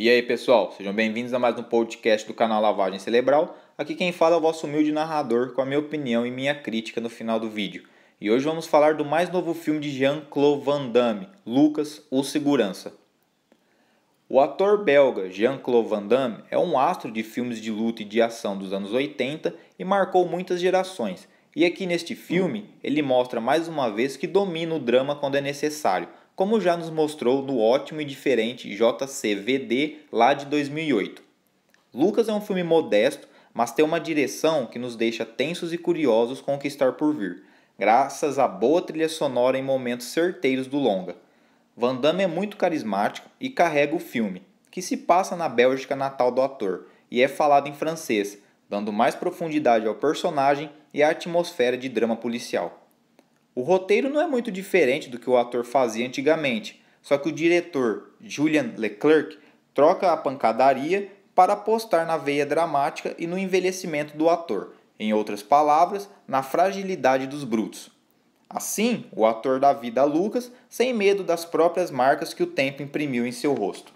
E aí, pessoal, sejam bem-vindos a mais um podcast do canal Lavagem Cerebral. Aqui quem fala é o vosso humilde narrador com a minha opinião e minha crítica no final do vídeo. E hoje vamos falar do mais novo filme de Jean-Claude Van Damme, Lucas, o Segurança. O ator belga Jean-Claude Van Damme é um astro de filmes de luta e de ação dos anos 80 e marcou muitas gerações. E aqui neste filme, ele mostra mais uma vez que domina o drama quando é necessário, como já nos mostrou no ótimo e diferente JCVD lá de 2008. Lucas é um filme modesto, mas tem uma direção que nos deixa tensos e curiosos com o que está por vir, graças à boa trilha sonora em momentos certeiros do longa. Van Damme é muito carismático e carrega o filme, que se passa na Bélgica natal do ator e é falado em francês, dando mais profundidade ao personagem e à atmosfera de drama policial. O roteiro não é muito diferente do que o ator fazia antigamente, só que o diretor Julian Leclerc troca a pancadaria para apostar na veia dramática e no envelhecimento do ator, em outras palavras, na fragilidade dos brutos. Assim, o ator dá vida a Lucas sem medo das próprias marcas que o tempo imprimiu em seu rosto.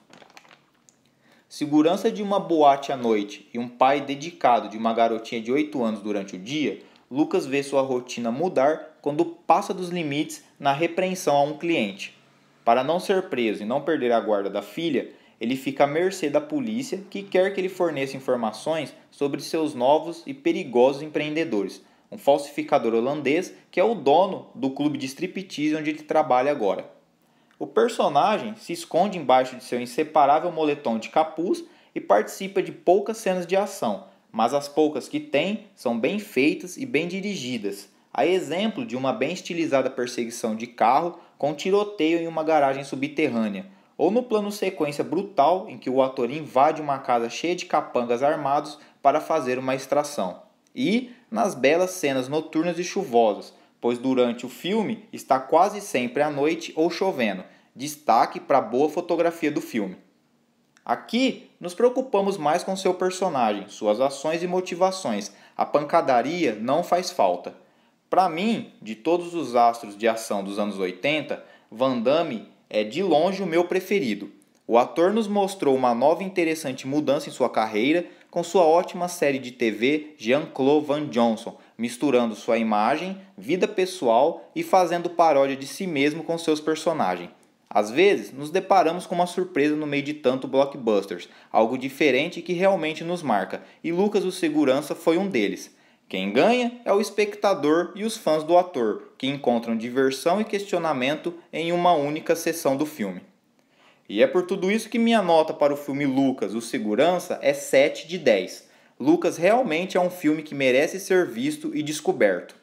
Segurança de uma boate à noite e um pai dedicado de uma garotinha de 8 anos durante o dia Lucas vê sua rotina mudar quando passa dos limites na repreensão a um cliente. Para não ser preso e não perder a guarda da filha, ele fica à mercê da polícia que quer que ele forneça informações sobre seus novos e perigosos empreendedores, um falsificador holandês que é o dono do clube de striptease onde ele trabalha agora. O personagem se esconde embaixo de seu inseparável moletom de capuz e participa de poucas cenas de ação, mas as poucas que tem são bem feitas e bem dirigidas, a exemplo de uma bem estilizada perseguição de carro com tiroteio em uma garagem subterrânea, ou no plano sequência brutal em que o ator invade uma casa cheia de capangas armados para fazer uma extração, e nas belas cenas noturnas e chuvosas, pois durante o filme está quase sempre à noite ou chovendo. Destaque para a boa fotografia do filme. Aqui nos preocupamos mais com seu personagem, suas ações e motivações. A pancadaria não faz falta. Para mim, de todos os astros de ação dos anos 80, Van Damme é de longe o meu preferido. O ator nos mostrou uma nova e interessante mudança em sua carreira com sua ótima série de TV Jean-Claude Van Johnson, misturando sua imagem, vida pessoal e fazendo paródia de si mesmo com seus personagens. Às vezes, nos deparamos com uma surpresa no meio de tanto blockbusters, algo diferente que realmente nos marca, e Lucas o Segurança foi um deles. Quem ganha é o espectador e os fãs do ator, que encontram diversão e questionamento em uma única sessão do filme. E é por tudo isso que minha nota para o filme Lucas, o Segurança, é 7 de 10. Lucas realmente é um filme que merece ser visto e descoberto.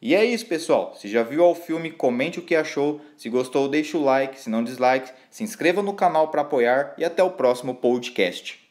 E é isso, pessoal. Se já viu o filme, comente o que achou. Se gostou, deixa o like, se não dislike, se inscreva no canal para apoiar e até o próximo podcast.